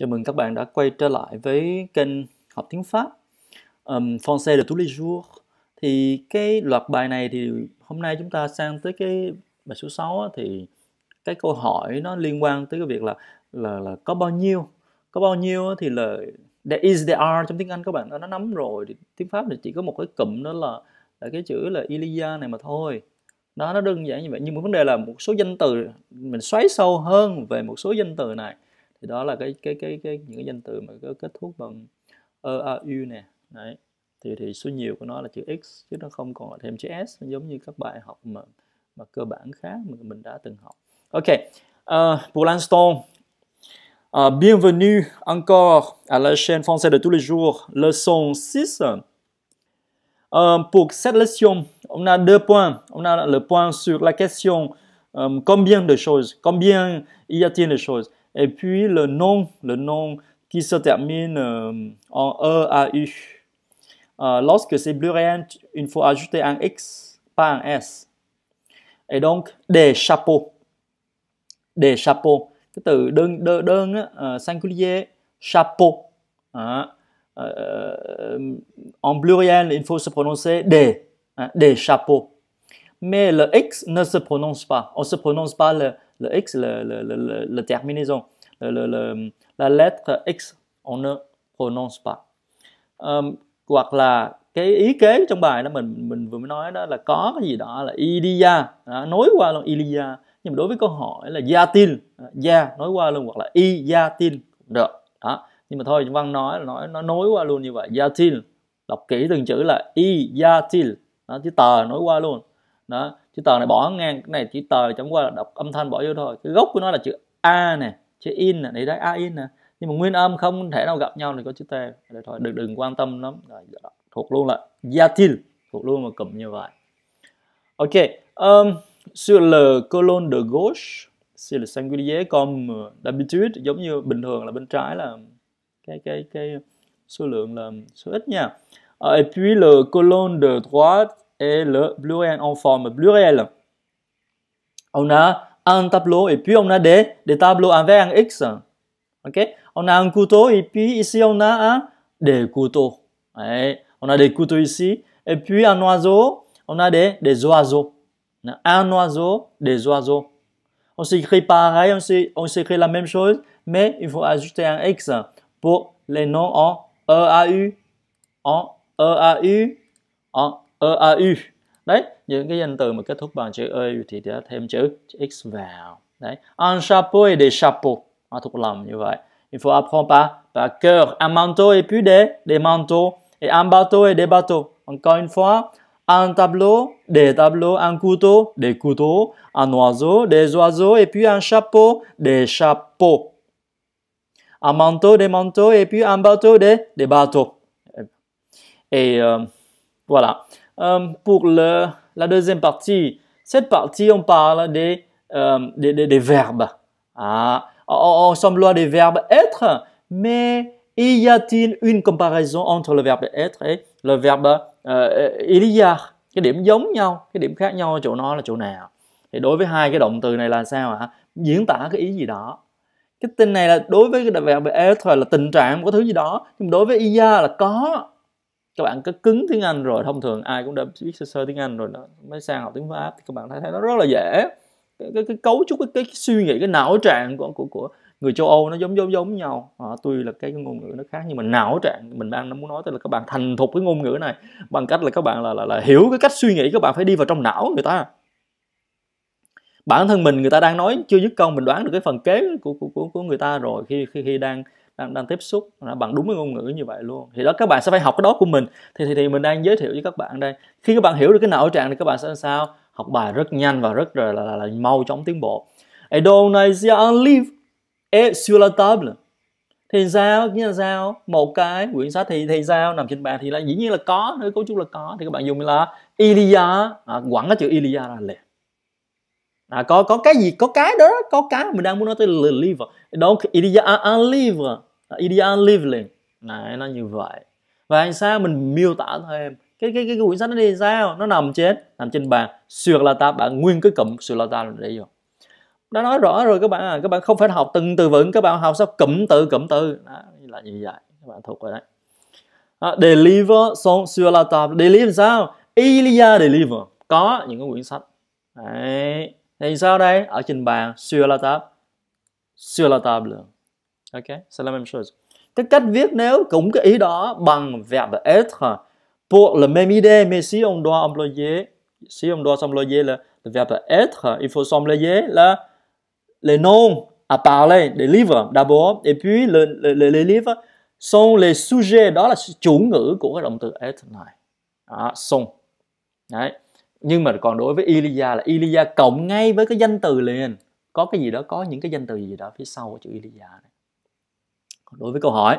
Chào mừng các bạn đã quay trở lại với kênh học tiếng Pháp um, Français de tous les jours Thì cái loạt bài này thì hôm nay chúng ta sang tới cái bài số 6 á, thì cái câu hỏi nó liên quan tới cái việc là là, là có bao nhiêu có bao nhiêu thì là there is there are trong tiếng Anh các bạn nó nắm rồi thì tiếng Pháp thì chỉ có một cái cụm đó là là cái chữ là Ilia này mà thôi đó nó đơn giản như vậy nhưng mà vấn đề là một số danh từ mình xoáy sâu hơn về một số danh từ này thì đó là cái cái cái cái những cái danh từ mà có kết thúc bằng ơ a u nè đấy thì thì số nhiều của nó là chữ x chứ nó không còn là thêm chữ s giống như các bài học mà mà cơ bản khác mà mình đã từng học ok uh, ờ, pour l'instant Uh, ờ, bienvenue encore à la chaîne française de tous les jours, leçon 6. Euh, ờ, pour cette leçon, on a deux points. On a le point sur la question euh, combien de choses, combien y a-t-il de choses. Et puis le nom, le nom qui se termine euh, en e EAU. u euh, lorsque c'est pluriel, il faut ajouter un X, pas un S. Et donc, des chapeaux. Des chapeaux. d'un singulier chapeau. Hein. Euh, en pluriel, il faut se prononcer des, hein, des chapeaux. Mais le X ne se prononce pas. On ne se prononce pas le, le X, le, le, le, le terminaison, la lettre X, on ne prononce pas. Um, hoặc là cái ý kế trong bài đó mình mình vừa mới nói đó là có cái gì đó là idia đó, nối qua luôn ilia nhưng mà đối với câu hỏi là gia tin gia nói qua luôn hoặc là y gia tin cũng được đó nhưng mà thôi văn nói là nói nó nối qua luôn như vậy gia tin đọc kỹ từng chữ là y gia tin đó chứ tờ nối qua luôn đó chữ tờ này bỏ ngang cái này chữ tờ chẳng qua là đọc âm thanh bỏ vô thôi cái gốc của nó là chữ a nè chữ in nè để đấy a in nè nhưng mà nguyên âm không thể nào gặp nhau thì có chữ t để thôi đừng đừng quan tâm lắm rồi thuộc luôn là yatil thuộc luôn mà cụm như vậy ok um, sur le colonne de gauche sur le singulier comme d'habitude giống như bình thường là bên trái là cái cái cái số lượng là số ít nha ờ, et puis le colonne de droite et le pluriel en forme plurielle. On a un tableau et puis on a des, des tableaux avec un X. ok On a un couteau et puis ici on a un, des couteaux. On a des couteaux ici. Et puis un oiseau, on a des, des oiseaux. Un oiseau, des oiseaux. On s'écrit pareil, on s'écrit la même chose, mais il faut ajouter un X pour les noms en EAU, en EAU, en ơ a u đấy những cái danh từ mà kết thúc bằng chữ ơ thì đã thêm chữ x vào đấy un chapeau et des chapeaux nó thuộc lòng như vậy il faut apprendre par par cœur un manteau et puis des des manteaux et un bateau et des bateaux encore une fois un tableau, des tableaux, un couteau, des couteaux, un oiseau, des oiseaux, et puis un chapeau, des chapeaux. Un manteau, des manteaux, et puis un bateau, des, des bateaux. Et euh, voilà um, pour le, la deuxième partie. Cette partie, on parle des, um, des, des, des, verbes. Ah, on, on semble des verbes être, mais y a-t-il une comparaison entre le verbe être et le verbe euh, il y a? Cái điểm giống nhau, cái điểm khác nhau ở chỗ nó là chỗ nào? Thì đối với hai cái động từ này là sao ạ? Diễn tả cái ý gì đó cái tin này là đối với cái verb être là tình trạng của thứ gì đó nhưng đối với iya là có các bạn cứ cứng tiếng Anh rồi thông thường ai cũng đã biết sơ sơ tiếng Anh rồi đó mới sang học tiếng Pháp thì các bạn thấy nó rất là dễ cái, cái, cái cấu trúc cái, cái, suy nghĩ cái não trạng của của của người châu Âu nó giống giống giống nhau à, tuy là cái, ngôn ngữ nó khác nhưng mà não trạng mình đang nó muốn nói tức là các bạn thành thục cái ngôn ngữ này bằng cách là các bạn là là, là hiểu cái cách suy nghĩ các bạn phải đi vào trong não người ta bản thân mình người ta đang nói chưa dứt câu mình đoán được cái phần kế của của của, của người ta rồi khi khi khi đang đang đang tiếp xúc là bằng đúng cái ngôn ngữ như vậy luôn thì đó các bạn sẽ phải học cái đó của mình thì thì, thì mình đang giới thiệu với các bạn đây khi các bạn hiểu được cái não trạng thì các bạn sẽ làm sao học bài rất nhanh và rất là là, là, là mau chóng tiến bộ Indonesia live et sur la table thì sao như là sao một cái quyển sách thì thì sao nằm trên bàn thì là dĩ nhiên là có nữa cấu trúc là có thì các bạn dùng là ilia à, quẳng cái chữ ilia ra liền à, có có cái gì có cái đó có cái mình đang muốn nói tới liver don't ilia a à, à, liver ideal e living này nó như vậy và anh sao mình miêu tả thêm cái cái cái, cái quyển sách nó đi sao nó nằm trên nằm trên bàn suyệt là ta bạn nguyên cái cụm suyệt là ta là để vô đã nói rõ rồi các bạn à, các bạn không phải học từng từ vựng các bạn học sao cụm từ cụm từ đó, là như vậy các bạn thuộc rồi đấy à, deliver son sur la table deliver sao il y a deliver có những cái quyển sách đấy thì sao đây ở trên bàn sur la table sur la table Ok, c'est la même chose. Cái cách viết nếu cũng cái ý đó bằng verbe être pour la même idée, mais si on doit employer, si on doit employer le, le verbe être, il faut employer là les noms à parler, des livres d'abord, et puis le, le, le, les livres sont les sujets, đó là chủ ngữ của cái động từ être này. À, sont. Đấy. Nhưng mà còn đối với Ilia là Ilia cộng ngay với cái danh từ liền. Có cái gì đó, có những cái danh từ gì đó phía sau của chữ Ilia này đối với câu hỏi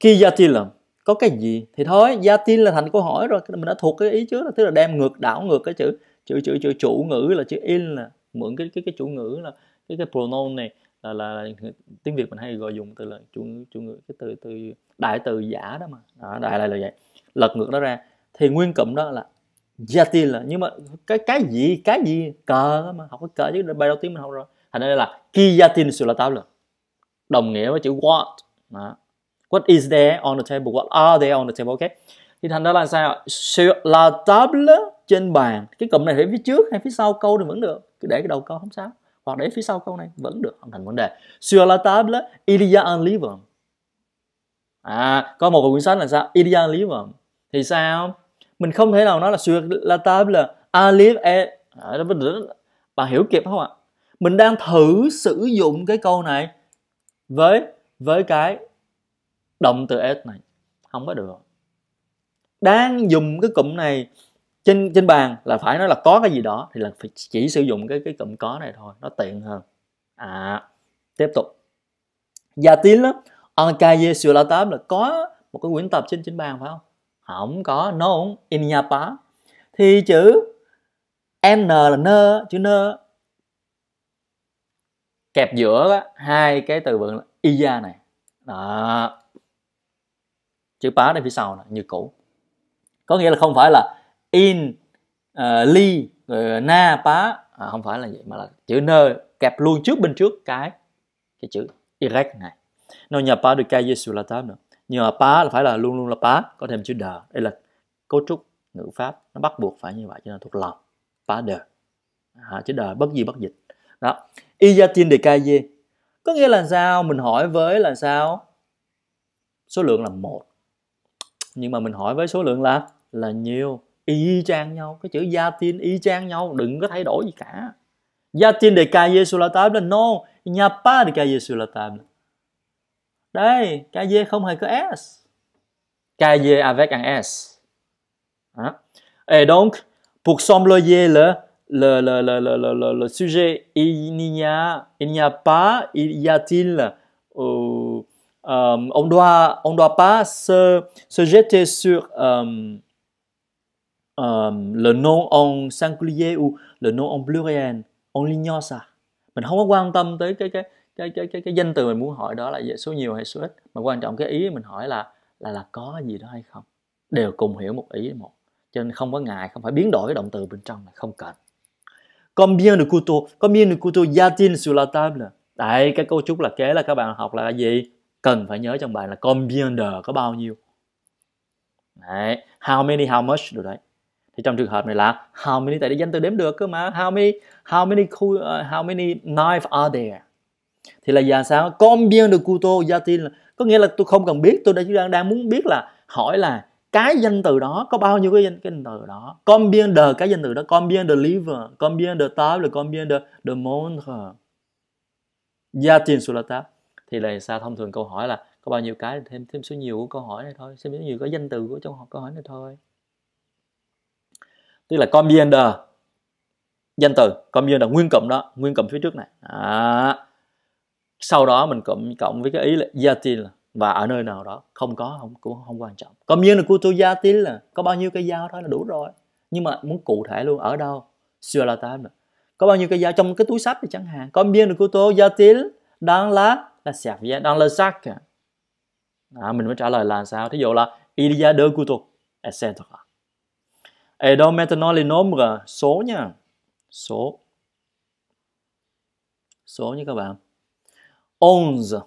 khi gia tin là có cái gì thì thôi gia tin là thành câu hỏi rồi mình đã thuộc cái ý trước là tức là đem ngược đảo ngược cái chữ chữ chữ chữ chủ ngữ là chữ in là mượn cái cái cái chủ ngữ là cái cái pronoun này là, là, là tiếng việt mình hay gọi dùng từ là chủ chủ ngữ cái từ từ đại từ giả đó mà đó, đại lại là vậy lật ngược nó ra thì nguyên cụm đó là gia tin là nhưng mà cái cái gì cái gì cờ mà học cái cờ chứ bài đầu tiên mình học rồi thành ra là ki gia tin sự là tao lực đồng nghĩa với chữ what đó. what is there on the table what are there on the table ok thì thành ra là sao sur la table trên bàn cái cụm này phải phía trước hay phía sau câu thì vẫn được cứ để cái đầu câu không sao hoặc để phía sau câu này vẫn được không thành vấn đề sur la table il y a un livre à có một cuốn sách là sao il y a un livre thì sao mình không thể nào nói là sur la table un livre est à, bạn hiểu kịp không ạ mình đang thử sử dụng cái câu này với với cái động từ s này không có được đang dùng cái cụm này trên trên bàn là phải nói là có cái gì đó thì là phải chỉ sử dụng cái cái cụm có này thôi nó tiện hơn à tiếp tục gia tín lắm en cahier sửa la tám là có một cái quyển tập trên trên bàn phải không không có nó cũng in nhà pá thì chữ n là nơ chữ nơ kẹp giữa đó, hai cái từ vựng iya này đó chữ pá này phía sau này, như cũ có nghĩa là không phải là in uh, li rồi na pá à, không phải là vậy mà là chữ nơ kẹp luôn trước bên trước cái cái chữ iraq này nó nhà pá được cai jesu là tám nữa nhờ pá là phải là luôn luôn là pá có thêm chữ đờ đây là cấu trúc ngữ pháp nó bắt buộc phải như vậy cho nên thuộc lòng pá đờ à, chữ đờ bất di bất dịch đó Iyatin Dekaye có nghĩa là sao mình hỏi với là sao số lượng là một nhưng mà mình hỏi với số lượng là là nhiều y chang nhau cái chữ gia tin y chang nhau đừng có thay đổi gì cả gia tin đề ca giê su la tám là no nhà pa đề ca giê su la tám đây ca dê không hề có s ca dê avec un s à. et donc pour sembler là le, le, le, le, sujet il n'y a il n'y a pas il y a-t-il euh, euh, on doit on doit pas se, se jeter sur euh, euh, le nom en singulier ou le nom en pluriel on l'ignore ça mình không có quan tâm tới cái cái cái cái cái, cái danh từ mình muốn hỏi đó là số nhiều hay số ít mà quan trọng cái ý mình hỏi là là là có gì đó hay không đều cùng hiểu một ý một cho nên không có ngại không phải biến đổi cái động từ bên trong là không cần Combien de couteaux? Combien de couteaux y a-t-il sur la table? Đấy, cái cấu trúc là kế là các bạn học là gì? Cần phải nhớ trong bài là combien de có bao nhiêu. Đấy, how many, how much được đấy. Thì trong trường hợp này là how many tại đây danh từ đếm được cơ mà. How many, how many, uh, how many knife are there? Thì là giờ sao? Combien de couteaux y a-t-il? Có nghĩa là tôi không cần biết, tôi đang đang muốn biết là hỏi là cái danh từ đó có bao nhiêu cái danh, cái danh từ đó combien de cái danh từ đó combien de livre combien de table combien de de montre gia tiền sur la table thì là sao thông thường câu hỏi là có bao nhiêu cái thêm thêm số nhiều của câu hỏi này thôi xem số nhiều cái danh từ của trong câu hỏi này thôi tức là combien de danh từ combien de nguyên cụm đó nguyên cụm phía trước này à. sau đó mình cộng cộng với cái ý là gia tiền là và ở nơi nào đó không có không cũng không quan trọng còn như là của tôi gia tín là có bao nhiêu cây dao thôi là đủ rồi nhưng mà muốn cụ thể luôn ở đâu xưa là ta mà có bao nhiêu cây dao trong cái túi sách thì chẳng hạn có như được của tôi gia tín đang lá là sẹp ra đang là sắc à, mình mới trả lời là sao thí dụ là il y a deux couteaux etc et donc maintenant les nombres số nha số số như các bạn 11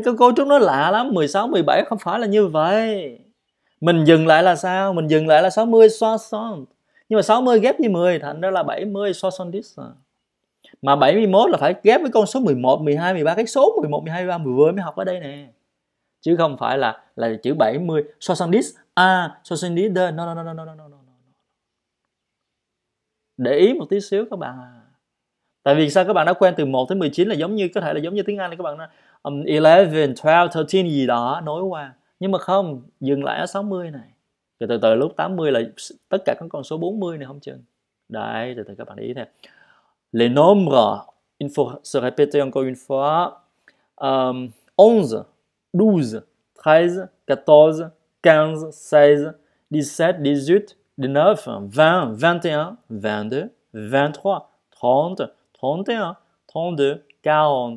cái cấu trúc nó lạ lắm 16, 17 không phải là như vậy mình dừng lại là sao mình dừng lại là 60 so son nhưng mà 60 ghép với 10 thành ra là 70 so son dis mà 71 là phải ghép với con số 11, 12, 13 cái số 11, 12, 13 vừa mới học ở đây nè chứ không phải là là chữ 70 so son dis a à, so son dis no no no no no no no để ý một tí xíu các bạn à tại vì sao các bạn đã quen từ 1 tới 19 là giống như có thể là giống như tiếng Anh là các bạn nói um, 11, 12, 13 gì đó nối qua nhưng mà không dừng lại ở 60 này rồi từ từ lúc 80 là tất cả các con số 40 này không chừng đấy từ từ các bạn ý nè les nombres il faut se répéter encore une fois um, 11 12 13 14 15 16 17 18 19 20 21 22 23 30 31 32 40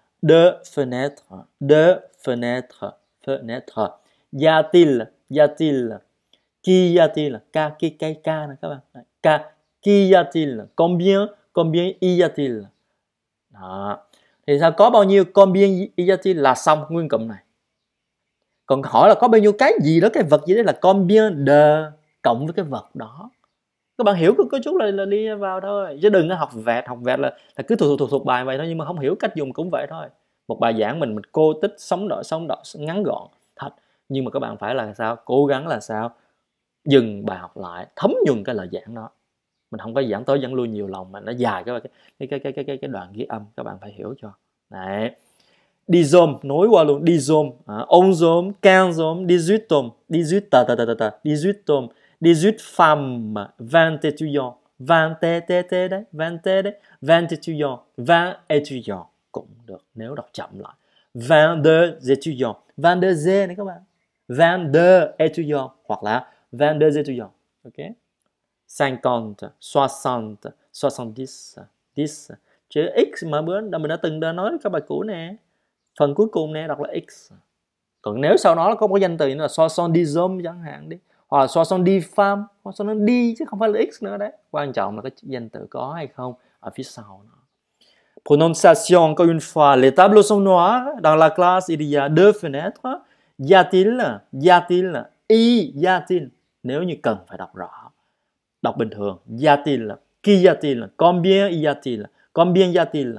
de fenêtre, de fenêtre, fenêtre. Y a-t-il, y a-t-il, qui y a-t-il, ca, qui, cái, ca nè các bạn, ca, qui y a-t-il, combien, combien y a-t-il. Đó. Thì sao có bao nhiêu combien y a-t-il là xong nguyên cụm này. Còn hỏi là có bao nhiêu cái gì đó, cái vật gì đấy là combien de cộng với cái vật đó các bạn hiểu có chút là, là đi vào thôi chứ đừng có học vẹt học vẹt là, là cứ thuộc thuộc thuộc, thuộc bài vậy thôi nhưng mà không hiểu cách dùng cũng vậy thôi một bài giảng mình mình cô tích sống đổi sống đổi ngắn gọn thật nhưng mà các bạn phải là sao cố gắng là sao dừng bài học lại thấm nhuần cái lời giảng đó mình không có giảng tới giảng lui nhiều lòng mà nó dài cái cái cái cái cái cái, cái đoạn ghi âm các bạn phải hiểu cho đấy đi zoom nối qua luôn đi zoom à, ờ, ông zoom can zoom đi duy tôm đi duy ta ta ta ta ta đi duy tôm 18 femmes, 20 étudiants, 20 TTT đấy, 20 đấy, 20 étudiants, 20 étudiants cũng được nếu đọc chậm lại. 22 étudiants, 22 Z này các bạn. 22 étudiants hoặc là 22 étudiants. Ok. 50, 60, 70, 10. Chữ X mà bữa mình đã từng đã nói các bài cũ nè. Phần cuối cùng nè đọc là X. Còn nếu sau đó là có một danh từ nữa là so đi zoom chẳng hạn đi hoặc là so sánh đi farm so sánh nó đi chứ không phải là x nữa đấy quan trọng là cái danh từ có hay không ở phía sau nó prononciation encore une fois les tableaux sont noirs dans la classe il y a deux fenêtres y a-t-il y a-t-il y a-t-il nếu như cần phải đọc rõ đọc bình thường y a-t-il qui y a-t-il combien y a-t-il combien y a-t-il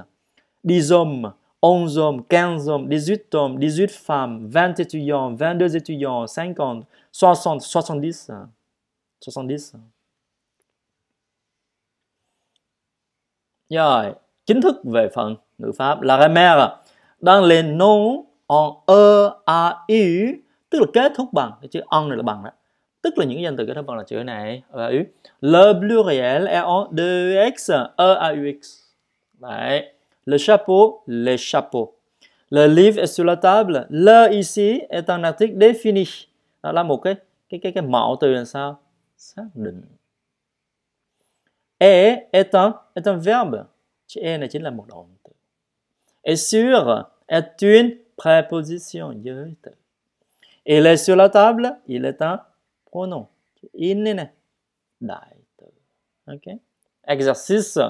10 hommes 11 hommes, 15 hommes, 18 hommes, 18 femmes, 20 étudiants, 22 étudiants, 50, 60, 70. 70. Rồi, chính thức về phần ngữ pháp. La grammaire đang lên non on e a u tức là kết thúc bằng cái chữ on này là bằng đó tức là những danh từ kết thúc bằng là chữ này e a u le pluriel est en deux x e a u x đấy le chapeau le chapeau le livre est sur la table le ici est un article défini đó là một cái cái cái cái mẫu từ là sao xác định et est un est un verbe chữ e này chính là một động từ et sur est une préposition giới từ il est sur la table il est un pronom in này đại từ ok exercice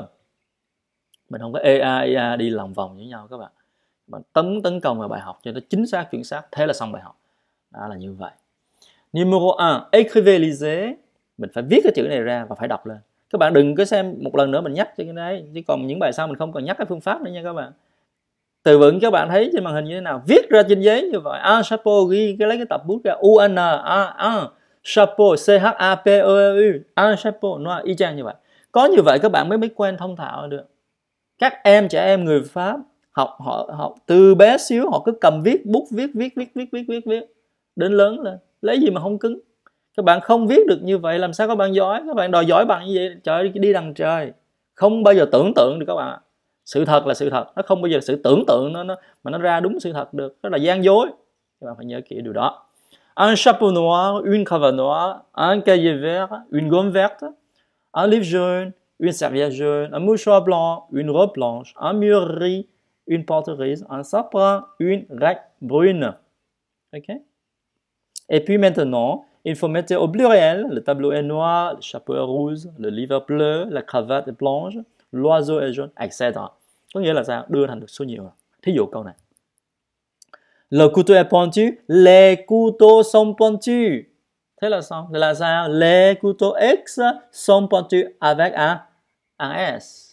mình không có ea ea đi lòng vòng với nhau các bạn mà tấn tấn công vào bài học cho nó chính xác chuẩn xác thế là xong bài học đó là như vậy Numéro 1, écrivez-lisez. Mình phải viết cái chữ này ra và phải đọc lên. Các bạn đừng cứ xem một lần nữa mình nhắc cho cái đấy. Chứ còn những bài sau mình không còn nhắc cái phương pháp nữa nha các bạn. Từ vựng các bạn thấy trên màn hình như thế nào? Viết ra trên giấy như vậy. A, chapeau, ghi cái lấy cái tập bút ra. U, N, A, A. Chapeau, C, H, A, P, O, e U. A, chapeau, nó y chang như vậy. Có như vậy các bạn mới mới quen thông thạo được. Các em trẻ em người Pháp học họ học từ bé xíu họ cứ cầm viết bút viết viết viết viết viết viết viết đến lớn lên lấy gì mà không cứng các bạn không viết được như vậy làm sao các bạn giỏi các bạn đòi giỏi bằng như vậy trời đi đằng trời không bao giờ tưởng tượng được các bạn sự thật là sự thật nó không bao giờ sự tưởng tượng nó, nó mà nó ra đúng sự thật được đó là gian dối các bạn phải nhớ kỹ điều đó un chapeau noir une cravate noir, un cahier vert une gomme verte un livre jaune une serviette jaune un mouchoir blanc une robe blanche un mur gris une porte grise un sapin une raque brune ok Et puis maintenant, il faut mettre au pluriel, le tableau est noir, le chapeau est rouge, le livre bleu, la cravate est blanche, l'oiseau est jaune, etc. Donc il là sao? Đưa thành được số nhiều. Thí dụ câu Le couteau est pointu. les couteaux sont pointus. cest là sao? là sao? Les couteaux X sont pointus avec un, un S.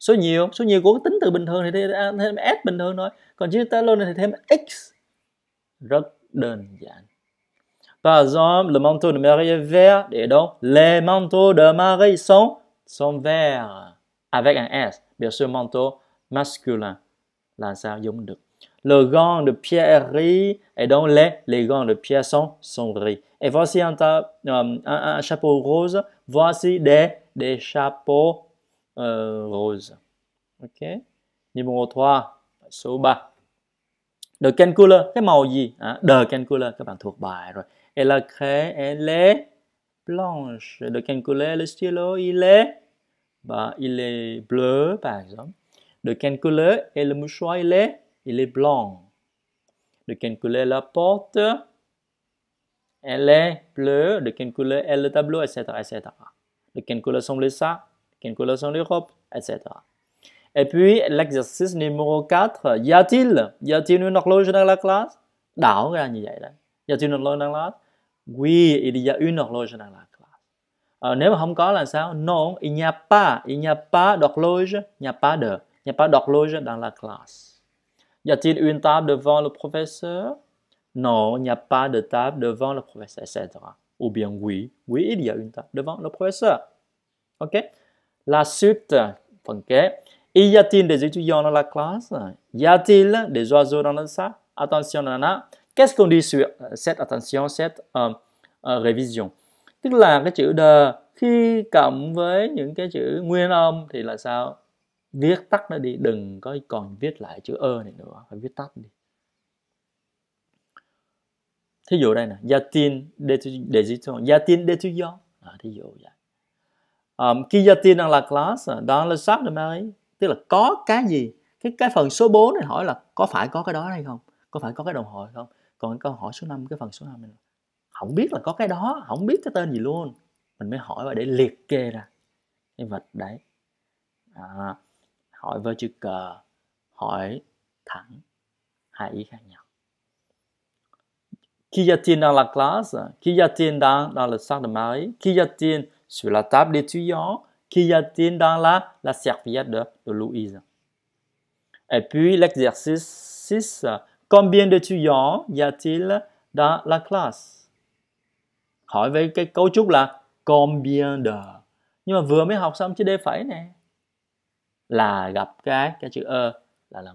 Số nhiều, số nhiều của tính từ bình thường thì thêm S bình thường thôi. Còn chữ talon thì thêm X. Rất đơn giản. Par exemple, le manteau de Marie est vert et donc les manteaux de Marie sont, sont verts avec un S. Bien sûr, manteau masculin. Là, ça dùng Le gant de Pierre rit et donc les, les gants de Pierre sont, sont Et voici euh, un, chapeau rose. Voici des, des chapeaux euh, roses. OK? Numéro 3, số De quelle couleur? c'est cái hein? De quelle couleur? the can các bạn thuộc bài et la craie, elle est blanche. De quelle couleur le stylo Il est, bah, il est bleu, par exemple. De quelle couleur est le mouchoir Il est, il est blanc. De quelle couleur la porte Elle est bleue. De quelle couleur est le tableau, etc., etc. De quelle couleur sont les sacs De quelle couleur sont les robes, etc. Et puis, l'exercice numéro 4, y a-t-il Y a-t-il une horloge dans la classe Non, ra Y a-t-il une horloge dans la classe oui, il y a une horloge dans la classe. Non, il n'y a pas, il n'y a pas d'horloge, il n'y a pas de, n'y a pas d'horloge dans la classe. Y a-t-il une table devant le professeur? Non, il n'y a pas de table devant le professeur, etc. Ou bien oui, oui, il y a une table devant le professeur. OK? La suite, OK? Y a-t-il des étudiants dans la classe? Y a-t-il des oiseaux dans la salle? Attention, nana. Qu'est-ce qu'on dit sur euh, cette attention, cette uh, uh, revision? Tức là cái chữ the khi cộng với những cái chữ nguyên âm thì là sao? Viết tắt nó đi, đừng có còn viết lại chữ ơ này nữa, phải viết tắt đi. Thí dụ đây nè, Yatin Dejiton, Yatin Detuyon. À, thí dụ vậy. Um, khi Yatin đang là class, à, đó là sắp được mấy? Tức là có cái gì? Cái cái phần số 4 này hỏi là có phải có cái đó hay không? Có phải có cái đồng hồ hay không? còn câu hỏi số 5 cái phần số 5 mình không biết là có cái đó không biết cái tên gì luôn mình mới hỏi và để liệt kê ra cái vật đấy à, hỏi cờ hỏi thẳng hai ý khác nhau Guillotine dans la classe, guillotine dans, dans le sac de Marie, guillotine sur la table d'étudiants, guillotine dans la, la serviette de, de Louise. Et puis l'exercice 6, Combien d'étudiants dạ y a-t-il dans la classe? Hỏi với cái cấu trúc là combien de. Nhưng mà vừa mới học xong chữ D phải nè. Là gặp cái cái chữ ơ e, là là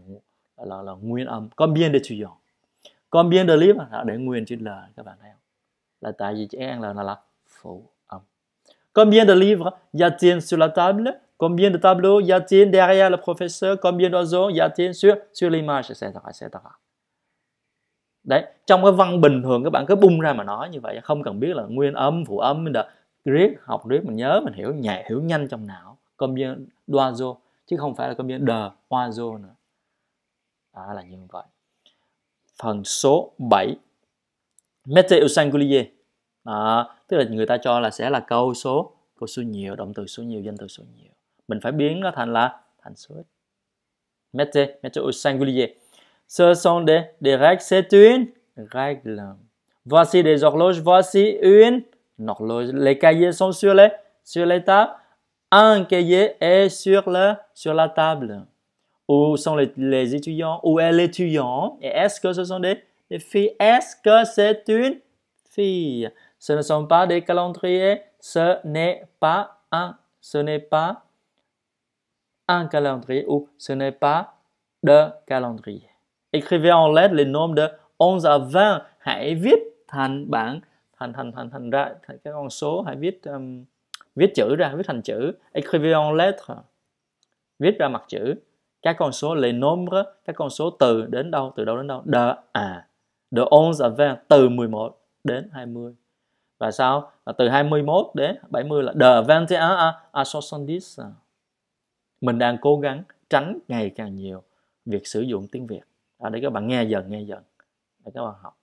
là, là, là nguyên âm. Combien de d'étudiants. Combien de livres để nguyên chữ L các bạn thấy không? Là tại vì chữ N là là, là phụ âm. Combien de livres y dạ a-t-il sur la table? Combien de tableaux y dạ a-t-il derrière le professeur? Combien d'oiseaux y a-t-il sur, sur l'image, etc., etc đấy trong cái văn bình thường các bạn cứ bung ra mà nói như vậy không cần biết là nguyên âm phụ âm mình đã riết học riết mình nhớ mình hiểu nhẹ hiểu nhanh trong não combien d'oiseau chứ không phải là combien de oiseau nữa đó là như vậy phần số 7 mettez au singulier đó, tức là người ta cho là sẽ là câu số câu số nhiều động từ số nhiều danh từ số nhiều mình phải biến nó thành là thành số ít mettez mettez au singulier Ce sont des, des règles. C'est une règle. Voici des horloges. Voici une horloge. Les cahiers sont sur les, sur tables. Un cahier est sur, le, sur la table. Où sont les, étudiants? Où est l'étudiant? Et est-ce que ce sont des, des filles? Est-ce que c'est une fille? Ce ne sont pas des calendriers. Ce n'est pas un. Ce n'est pas un calendrier ou ce n'est pas de calendrier. écrivez en lettres les nombres de 11 à 20 hãy viết thành bảng thành thành thành thành ra thành các con số hãy viết um, viết chữ ra viết thành chữ écrivez en lettres viết ra mặt chữ các con số les nombres các con số từ đến đâu từ đâu đến đâu de à de 11 à 20 từ 11 đến 20 và sao là từ 21 đến 70 là de 21 à, à 70 mình đang cố gắng tránh ngày càng nhiều việc sử dụng tiếng Việt đó, à, để các bạn nghe dần nghe dần để các bạn học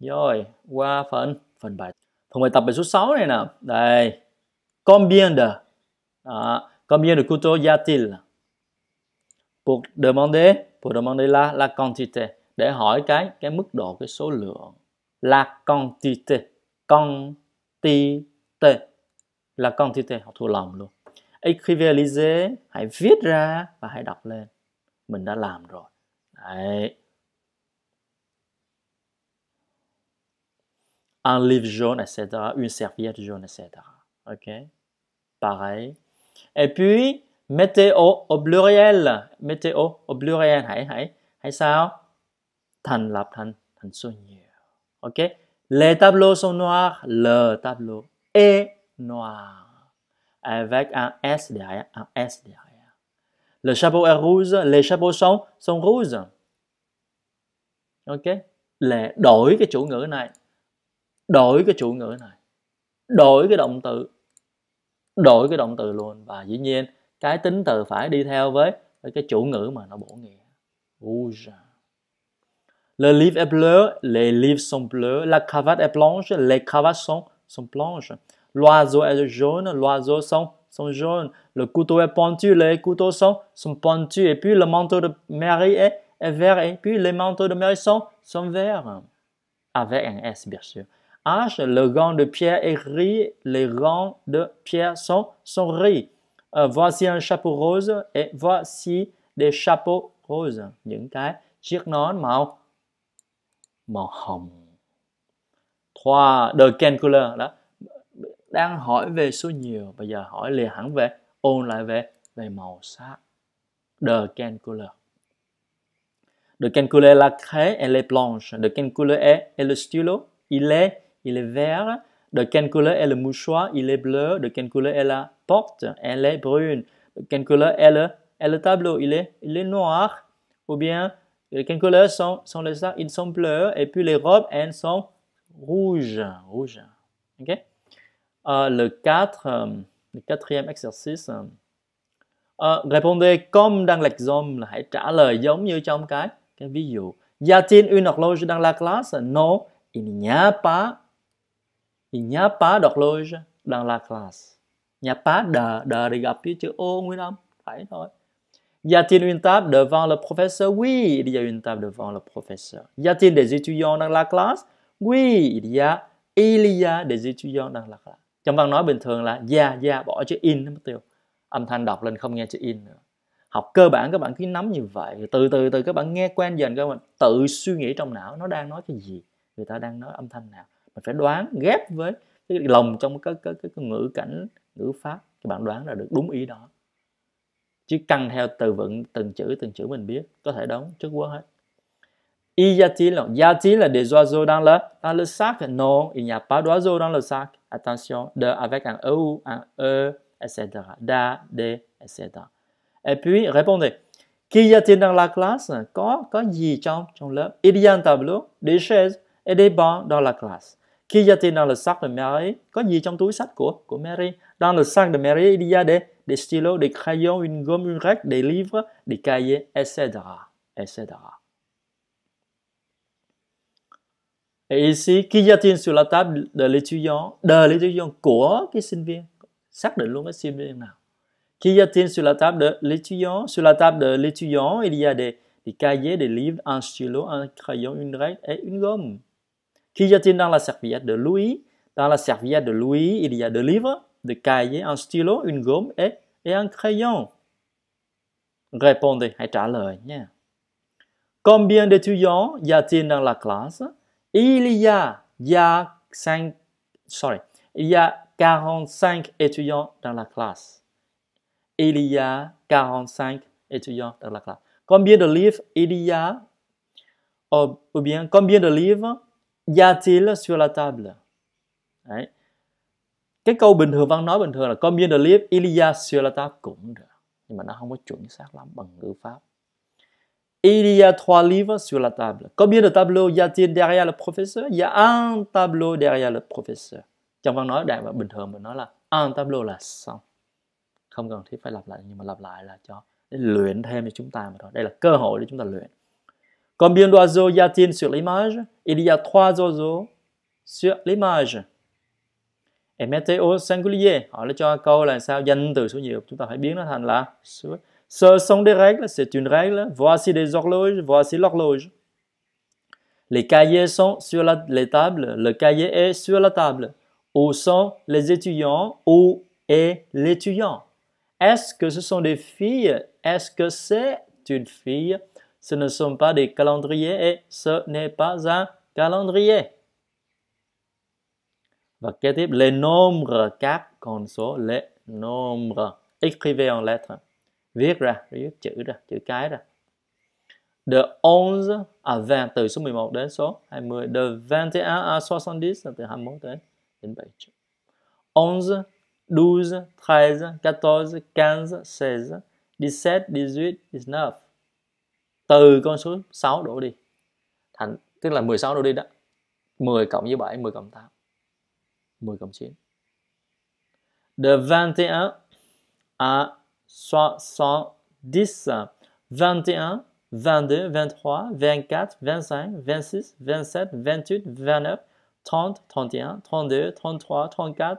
rồi qua phần phần bài phần bài tập bài số 6 này nè đây combien de đó, combien de couteaux y a-t-il pour demander pour demander la la quantité để hỏi cái cái mức độ cái số lượng la quantité quantité là quantité học thuộc lòng luôn écrivez lisez hãy viết ra và hãy đọc lên mình đã làm rồi Un livre jaune, etc. Une serviette jaune, etc. OK Pareil. Et puis, météo au pluriel. Météo au pluriel. Hey hey, Hey, ça? Tan l'ap, tan, tan OK Les tableaux sont noirs. Le tableau est noir. Avec un S derrière, un S derrière. Le chapeau est rouge. Les chapeaux sont, sont rouges. ok là đổi cái chủ ngữ này đổi cái chủ ngữ này đổi cái động từ đổi cái động từ luôn và dĩ nhiên cái tính từ phải đi theo với, với cái chủ ngữ mà nó bổ nghĩa Rouge. Le livre est bleu, les livres sont bleus, la cravate est blanche, les cravates sont, sont blanches. L'oiseau est jaune, l'oiseau sont, sont jaunes. Le couteau est pointu les couteaux sont, sont pointus Et puis le manteau de Mary est est vert et puis les manteaux de Marie sont, sont verts. Avec un S, bien sûr. H, le gant de pierre est gris, les gants de pierre sont, sont gris. Euh, voici un chapeau rose et voici des chapeaux roses. Những cái chiếc nón màu màu hồng. 3. The can là đó đang hỏi về số nhiều bây giờ hỏi liền hẳn về ôn lại về về màu sắc the can de quelle couleur est la craie Elle est blanche. De quelle couleur est, le stylo Il est, il est vert. De quelle couleur est le mouchoir Il est bleu. De quelle couleur est la porte Elle est brune. De quelle couleur est le, tableau il est, il est noir. Ou bien, de quelle couleur sont, les sacs Ils sont bleus. Et puis les robes, elles sont rouges. Rouge. Okay? Euh, euh, le, quatrième exercice. Euh, répondez comme dans l'exemple. Hãy trả lời giống như trong cái Cái ví dụ, y a-t-il une horloge dans la classe? Non, il n'y a pas. Il n'y a pas d'horloge dans la classe. Il n'y a pas thì gặp với chữ ô nguyên âm. Phải thôi. Y tin t il devant le professeur? Oui, il y a une table devant le professeur. Y tin t il des étudiants dans la classe? Oui, il y a, il y a des étudiants dans la classe. Trong văn nói bình thường là ya yeah, ya yeah, bỏ chữ in mất tiêu. Âm thanh đọc lên không nghe chữ in nữa học cơ bản các bạn cứ nắm như vậy từ từ từ các bạn nghe quen dần các bạn tự suy nghĩ trong não nó đang nói cái gì người ta đang nói âm thanh nào mình phải đoán ghép với cái lồng trong cái, cái, cái, cái ngữ cảnh ngữ pháp thì bạn đoán là được đúng ý đó chứ căn theo từ vựng từng chữ từng chữ mình biết có thể đóng trước quá hết y a t là non. Y là t il des oiseaux dans le, dans le sac Non, il n'y a pas d'oiseaux dans le sac. Attention, de avec un E ou un E, etc. Da, de, etc. Et puis, répondez. Qu'y a-t-il dans la classe? quand quand Il y a un tableau, des chaises et des bancs dans la classe. Qu'y a-t-il dans le sac de Mary? a y Dans le sac de Mary, il y a des, stylos, des crayons, une gomme, une règle, des livres, des cahiers, etc. etc. Et ici, qu'y a-t-il sur la table de l'étudiant, de l'étudiant quoi Qui sinh sac de' Qu'y a-t-il sur la table de l'étudiant Sur la table de l'étudiant, il y a des, cahiers, des livres, un stylo, un crayon, une règle et une gomme. Qu'y a-t-il dans la serviette de Louis Dans la serviette de Louis, il y a des livres, des cahiers, un stylo, une gomme et, un crayon. Répondez, à trả Combien d'étudiants y a-t-il dans la classe Il y a, y il y a 45 étudiants dans la classe. il y 45 étudiants dans la classe. Combien de livres il y a ou, ou bien combien de livres y a-t-il sur la table? Đấy. Cái câu bình thường văn nói bình thường là combien de livres il y a sur la table cũng được. Nhưng mà nó không có chuẩn xác lắm bằng ngữ pháp. Il y a trois livres sur la table. Combien de tableaux y a-t-il derrière le professeur? Y a un tableau derrière le professeur. Trong văn nói đại và bình thường mình nói là un tableau là xong không cần thiết phải lặp lại nhưng mà lặp lại là cho để luyện thêm cho chúng ta mà thôi đây là cơ hội để chúng ta luyện Combien d'oiseaux y a-t-il sur l'image Il y a trois oiseaux sur l'image. Et mettez singulier. Họ đã cho câu là sao danh từ số nhiều. Chúng ta phải biến nó thành là Ce sont des règles, c'est une règle. Voici des horloges, voici l'horloge. Les cahiers sont sur la, les tables. Le cahier est sur la table. Où sont les étudiants Où est l'étudiant Est-ce que ce sont des filles Est-ce que c'est une fille Ce ne sont pas des calendriers et ce n'est pas un calendrier. Va les nombres, các con số, les nombres. Écrivez en lettres. Viết ra, viết chữ ra, chữ cái ra. De 11 à 20, từ số 11 đến số 20. De 21 à 70, là từ 21 đến 27. 11, 12, 13, 14, 15, 16, 17, 18, 19. Từ con số 6 đổ đi. Thành tức là 16 đổ đi đó. 10 cộng với 7, 10 cộng 8. 10 cộng 9. De 21 à 10, 21, 22, 23, 24, 25, 26, 27, 28, 29, 30, 31, 32, 33, 34,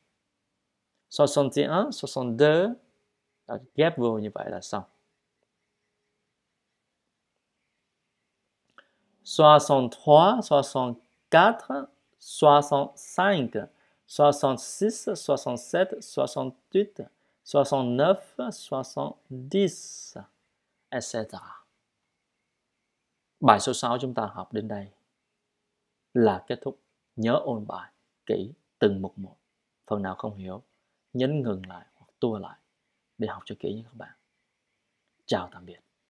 61, 62 Đó, ghép vô như vậy là xong 63, 64, 65, 66, 67, 68, 69, 70, etc. Bài số 6 chúng ta học đến đây là kết thúc. Nhớ ôn bài kỹ từng mục một. Phần nào không hiểu nhấn ngừng lại hoặc tua lại để học cho kỹ nha các bạn chào tạm biệt